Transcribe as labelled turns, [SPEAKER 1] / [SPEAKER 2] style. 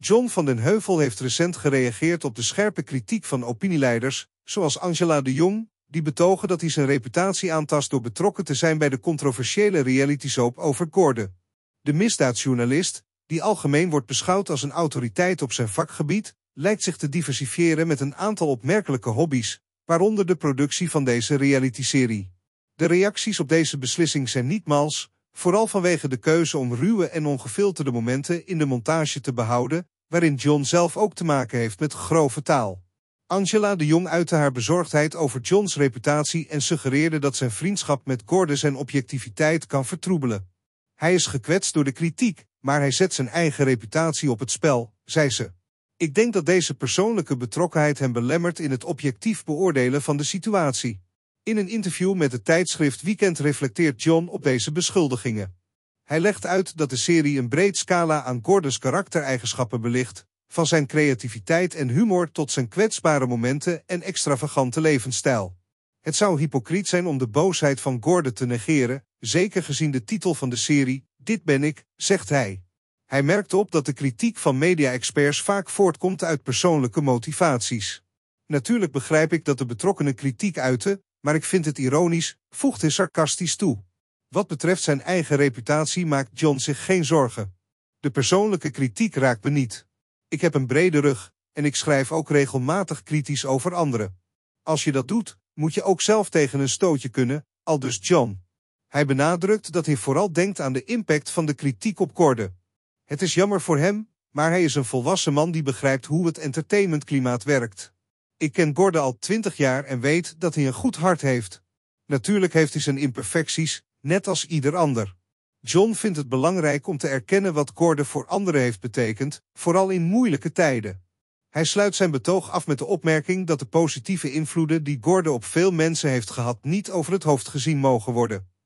[SPEAKER 1] John van den Heuvel heeft recent gereageerd op de scherpe kritiek van opinieleiders, zoals Angela de Jong, die betogen dat hij zijn reputatie aantast door betrokken te zijn bij de controversiële realitysoap over Gordon. De misdaadjournalist, die algemeen wordt beschouwd als een autoriteit op zijn vakgebied, lijkt zich te diversifieren met een aantal opmerkelijke hobby's, waaronder de productie van deze realityserie. De reacties op deze beslissing zijn niet mals, vooral vanwege de keuze om ruwe en ongefilterde momenten in de montage te behouden, waarin John zelf ook te maken heeft met grove taal. Angela de Jong uitte haar bezorgdheid over Johns reputatie en suggereerde dat zijn vriendschap met Gordon zijn objectiviteit kan vertroebelen. Hij is gekwetst door de kritiek, maar hij zet zijn eigen reputatie op het spel, zei ze. Ik denk dat deze persoonlijke betrokkenheid hem belemmert in het objectief beoordelen van de situatie. In een interview met het tijdschrift Weekend reflecteert John op deze beschuldigingen. Hij legt uit dat de serie een breed scala aan Gordons karaktereigenschappen belicht, van zijn creativiteit en humor tot zijn kwetsbare momenten en extravagante levensstijl. Het zou hypocriet zijn om de boosheid van Gordon te negeren, zeker gezien de titel van de serie, Dit ben ik, zegt hij. Hij merkt op dat de kritiek van media-experts vaak voortkomt uit persoonlijke motivaties. Natuurlijk begrijp ik dat de betrokkenen kritiek uiten, maar ik vind het ironisch, voegt hij sarcastisch toe. Wat betreft zijn eigen reputatie maakt John zich geen zorgen. De persoonlijke kritiek raakt me niet. Ik heb een brede rug en ik schrijf ook regelmatig kritisch over anderen. Als je dat doet, moet je ook zelf tegen een stootje kunnen, al dus John. Hij benadrukt dat hij vooral denkt aan de impact van de kritiek op korde. Het is jammer voor hem, maar hij is een volwassen man die begrijpt hoe het entertainmentklimaat werkt. Ik ken Gordon al twintig jaar en weet dat hij een goed hart heeft. Natuurlijk heeft hij zijn imperfecties, net als ieder ander. John vindt het belangrijk om te erkennen wat Gordon voor anderen heeft betekend, vooral in moeilijke tijden. Hij sluit zijn betoog af met de opmerking dat de positieve invloeden die Gordon op veel mensen heeft gehad niet over het hoofd gezien mogen worden.